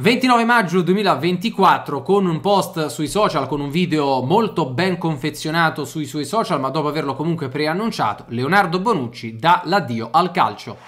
29 maggio 2024 con un post sui social, con un video molto ben confezionato sui suoi social, ma dopo averlo comunque preannunciato, Leonardo Bonucci dà l'addio al calcio.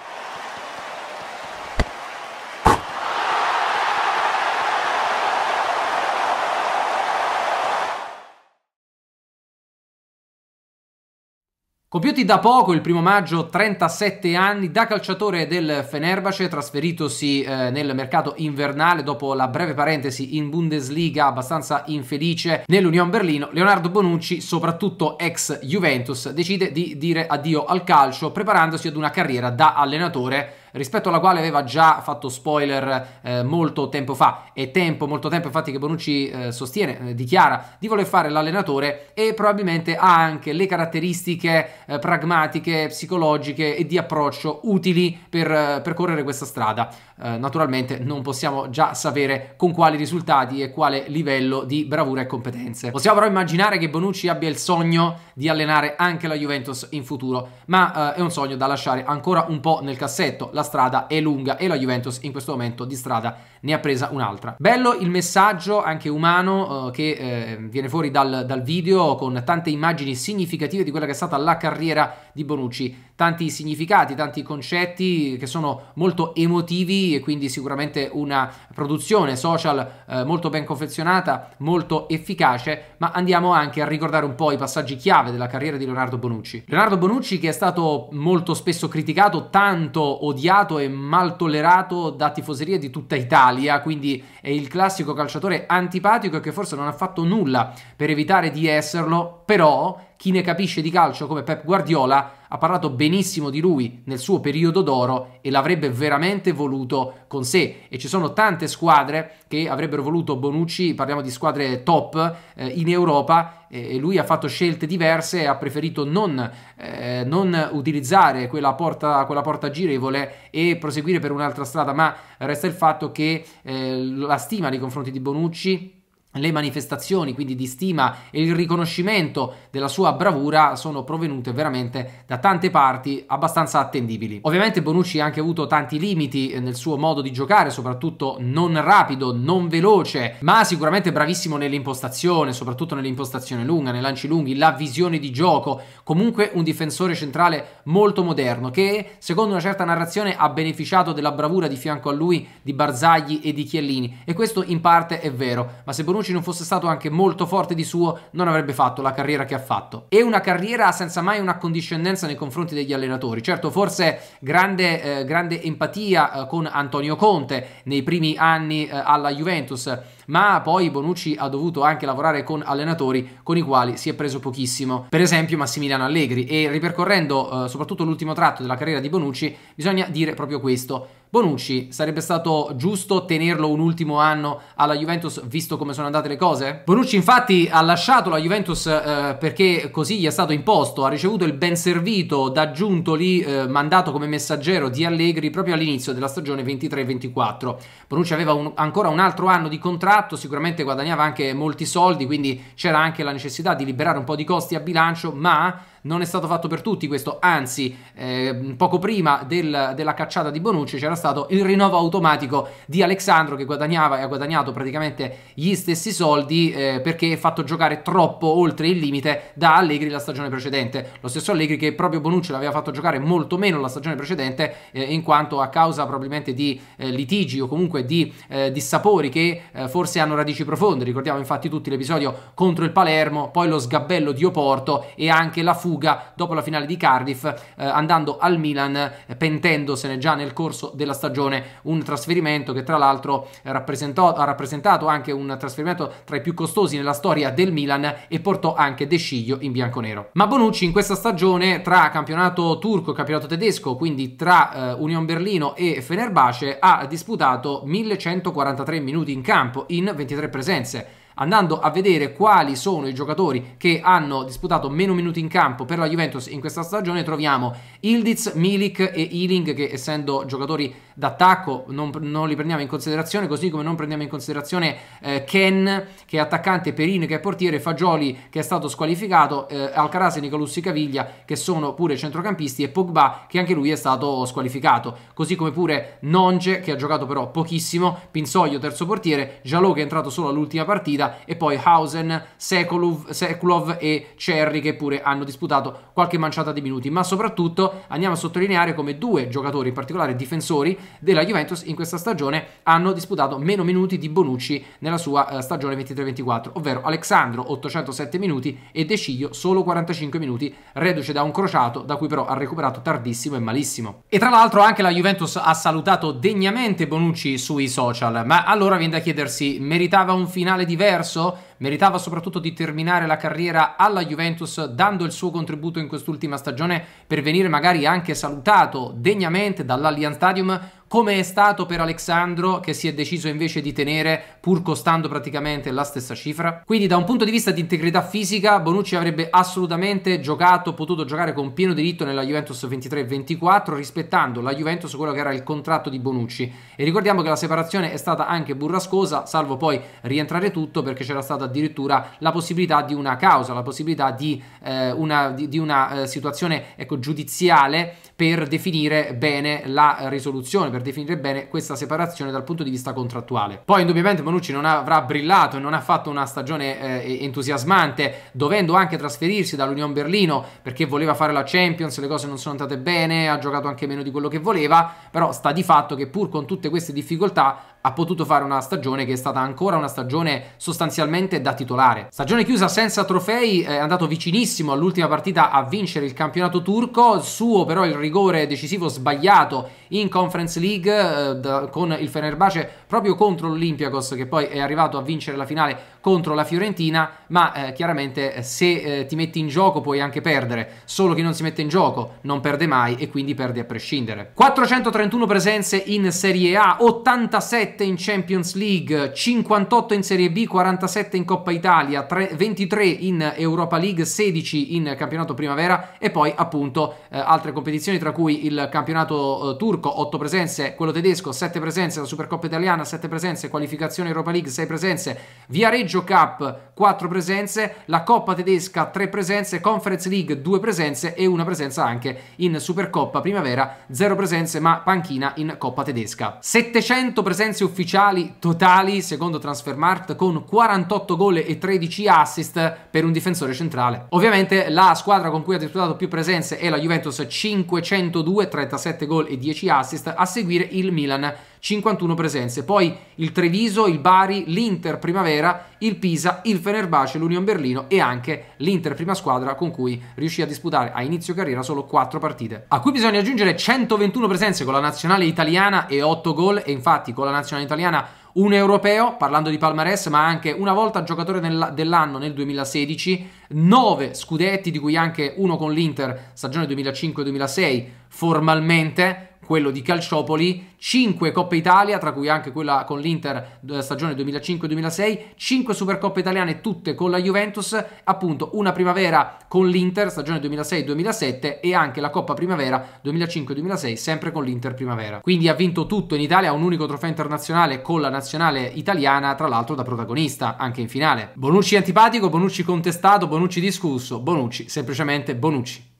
Compiuti da poco, il primo maggio, 37 anni da calciatore del Fenerbahce, trasferitosi eh, nel mercato invernale dopo la breve parentesi in Bundesliga abbastanza infelice nell'Unione Berlino, Leonardo Bonucci, soprattutto ex Juventus, decide di dire addio al calcio preparandosi ad una carriera da allenatore rispetto alla quale aveva già fatto spoiler eh, molto tempo fa. È tempo, molto tempo infatti che Bonucci eh, sostiene, eh, dichiara di voler fare l'allenatore e probabilmente ha anche le caratteristiche eh, pragmatiche, psicologiche e di approccio utili per eh, percorrere questa strada. Eh, naturalmente non possiamo già sapere con quali risultati e quale livello di bravura e competenze. Possiamo però immaginare che Bonucci abbia il sogno di allenare anche la Juventus in futuro, ma eh, è un sogno da lasciare ancora un po' nel cassetto, la strada è lunga e la Juventus in questo momento di strada ne ha presa un'altra. Bello il messaggio anche umano eh, che eh, viene fuori dal, dal video con tante immagini significative di quella che è stata la carriera di Bonucci, tanti significati, tanti concetti che sono molto emotivi e quindi sicuramente una produzione social eh, molto ben confezionata, molto efficace, ma andiamo anche a ricordare un po' i passaggi chiave della carriera di Leonardo Bonucci. Leonardo Bonucci che è stato molto spesso criticato, tanto odiato e mal tollerato da tifoserie di tutta Italia, quindi è il classico calciatore antipatico che forse non ha fatto nulla per evitare di esserlo, però chi ne capisce di calcio come Pep Guardiola ha parlato benissimo di lui nel suo periodo d'oro e l'avrebbe veramente voluto con sé e ci sono tante squadre che avrebbero voluto Bonucci, parliamo di squadre top eh, in Europa e lui ha fatto scelte diverse e ha preferito non, eh, non utilizzare quella porta, quella porta, girevole e proseguire per un'altra strada, ma resta il fatto che eh, la stima nei confronti di Bonucci le manifestazioni, quindi di stima e il riconoscimento della sua bravura sono provenute veramente da tante parti abbastanza attendibili. Ovviamente Bonucci ha anche avuto tanti limiti nel suo modo di giocare, soprattutto non rapido, non veloce, ma sicuramente bravissimo nell'impostazione, soprattutto nell'impostazione lunga, nei lanci lunghi, la visione di gioco, comunque un difensore centrale molto moderno che secondo una certa narrazione ha beneficiato della bravura di fianco a lui di Barzagli e di Chiellini e questo in parte è vero, ma se Bonucci Bonucci non fosse stato anche molto forte di suo, non avrebbe fatto la carriera che ha fatto. E una carriera senza mai una condiscendenza nei confronti degli allenatori. Certo, forse grande, eh, grande empatia eh, con Antonio Conte nei primi anni eh, alla Juventus, ma poi Bonucci ha dovuto anche lavorare con allenatori con i quali si è preso pochissimo. Per esempio Massimiliano Allegri e ripercorrendo eh, soprattutto l'ultimo tratto della carriera di Bonucci, bisogna dire proprio questo Bonucci sarebbe stato giusto tenerlo un ultimo anno alla Juventus visto come sono andate le cose? Bonucci infatti ha lasciato la Juventus eh, perché così gli è stato imposto, ha ricevuto il ben servito da Giuntoli eh, mandato come messaggero di Allegri proprio all'inizio della stagione 23-24. Bonucci aveva un, ancora un altro anno di contratto, sicuramente guadagnava anche molti soldi, quindi c'era anche la necessità di liberare un po' di costi a bilancio, ma non è stato fatto per tutti questo, anzi eh, poco prima del, della cacciata di Bonucci c'era stato il rinnovo automatico di Alexandro che guadagnava e ha guadagnato praticamente gli stessi soldi eh, perché è fatto giocare troppo oltre il limite da Allegri la stagione precedente. Lo stesso Allegri che proprio Bonucci l'aveva fatto giocare molto meno la stagione precedente eh, in quanto a causa probabilmente di eh, litigi o comunque di eh, dissapori che eh, forse hanno radici profonde. Ricordiamo infatti tutti l'episodio contro il Palermo, poi lo sgabello di Oporto e anche la fuga fuga dopo la finale di Cardiff, eh, andando al Milan, eh, pentendosene già nel corso della stagione. Un trasferimento che tra l'altro ha rappresentato anche un trasferimento tra i più costosi nella storia del Milan e portò anche De Sciglio in bianconero. Ma Bonucci in questa stagione tra campionato turco e campionato tedesco, quindi tra eh, Union Berlino e Fenerbahce, ha disputato 1143 minuti in campo in 23 presenze andando a vedere quali sono i giocatori che hanno disputato meno minuti in campo per la Juventus in questa stagione, troviamo Ildiz, Milik e Ealing che essendo giocatori d'attacco non, non, li prendiamo in considerazione, così come non prendiamo in considerazione eh, Ken che è attaccante, Perin che è portiere, Fagioli che è stato squalificato, eh, Alcaraz e Nicolussi Caviglia che sono pure centrocampisti e Pogba che anche lui è stato squalificato, così come pure Nonge che ha giocato però pochissimo, Pinsoglio terzo portiere, Jalò che è entrato solo all'ultima partita, America e poi Hausen, Sekulov, Sekulov e Cerri che pure hanno disputato qualche manciata di minuti, ma soprattutto andiamo a sottolineare come due giocatori, in particolare difensori della Juventus in questa stagione hanno disputato meno minuti di Bonucci nella sua eh, stagione 23-24, ovvero Alexandro 807 minuti e De Ciglio solo 45 minuti, reduce da un crociato da cui però ha recuperato tardissimo e malissimo. E tra l'altro anche la Juventus ha salutato degnamente Bonucci sui social, ma allora viene da chiedersi meritava un finale diverso diverso meritava soprattutto di terminare la carriera alla Juventus dando il suo contributo in quest'ultima stagione per venire magari anche salutato degnamente dall'Allianz Stadium come è stato per Alexandro che si è deciso invece di tenere pur costando praticamente la stessa cifra. Quindi da un punto di vista di integrità fisica Bonucci avrebbe assolutamente giocato, potuto giocare con pieno diritto nella Juventus 23-24 rispettando la Juventus quello che era il contratto di Bonucci e ricordiamo che la separazione è stata anche burrascosa salvo poi rientrare tutto perché c'era stata stata addirittura la possibilità di una causa, la possibilità di eh, una, di, di una eh, situazione ecco, giudiziale per definire bene la risoluzione, per definire bene questa separazione dal punto di vista contrattuale. Poi indubbiamente Manucci non avrà brillato e non ha fatto una stagione eh, entusiasmante, dovendo anche trasferirsi dall'Union Berlino perché voleva fare la Champions, le cose non sono andate bene, ha giocato anche meno di quello che voleva, però sta di fatto che pur con tutte queste difficoltà ha potuto fare una stagione che è stata ancora una stagione sostanzialmente da titolare. Stagione chiusa senza trofei, eh, è andato vicinissimo all'ultima partita a vincere il campionato turco, suo però il rigore decisivo sbagliato in Conference League eh, da, con il Fenerbahce proprio contro l'Olympiakos che poi è arrivato a vincere la finale contro la Fiorentina, ma eh, chiaramente eh, se eh, ti metti in gioco puoi anche perdere, solo chi non si mette in gioco non perde mai e quindi perde a prescindere. 431 presenze in Serie A, 87 37 in Champions League, 58 in Serie B, 47 in Coppa Italia, 3, 23 in Europa League, 16 in campionato primavera e poi appunto eh, altre competizioni tra cui il campionato eh, turco, 8 presenze, quello tedesco, 7 presenze, la Supercoppa italiana, 7 presenze, qualificazione Europa League, 6 presenze, Viareggio Cup, 4 presenze, la Coppa tedesca, 3 presenze, Conference League, 2 presenze e una presenza anche in Supercoppa primavera, 0 presenze ma panchina in Coppa tedesca. 700 presenze successi ufficiali totali secondo Transfermart con 48 gol e 13 assist per un difensore centrale. Ovviamente la squadra con cui ha disputato più presenze è la Juventus 502, 37 gol e 10 assist, a seguire il Milan 51 presenze. Poi il Treviso, il Bari, l'Inter Primavera, il Pisa, il Fenerbahce, l'Union Berlino e anche l'Inter prima squadra con cui riuscì a disputare a inizio carriera solo 4 partite. A cui bisogna aggiungere 121 presenze con la nazionale italiana e 8 gol e infatti con la nazionale italiana un europeo, parlando di Palmares, ma anche una volta giocatore dell'anno nel 2016, 9 scudetti, di cui anche uno con l'Inter, stagione 2005-2006, formalmente, quello di Calciopoli, 5 Coppe Italia, tra cui anche quella con l'Inter eh, stagione 2005-2006, 5 Supercoppe italiane tutte con la Juventus, appunto una primavera con l'Inter stagione 2006-2007 e anche la Coppa Primavera 2005-2006 sempre con l'Inter Primavera. Quindi ha vinto tutto in Italia, un unico trofeo internazionale con la nazionale italiana, tra l'altro da protagonista anche in finale. Bonucci antipatico, Bonucci contestato, Bonucci discusso, Bonucci semplicemente Bonucci.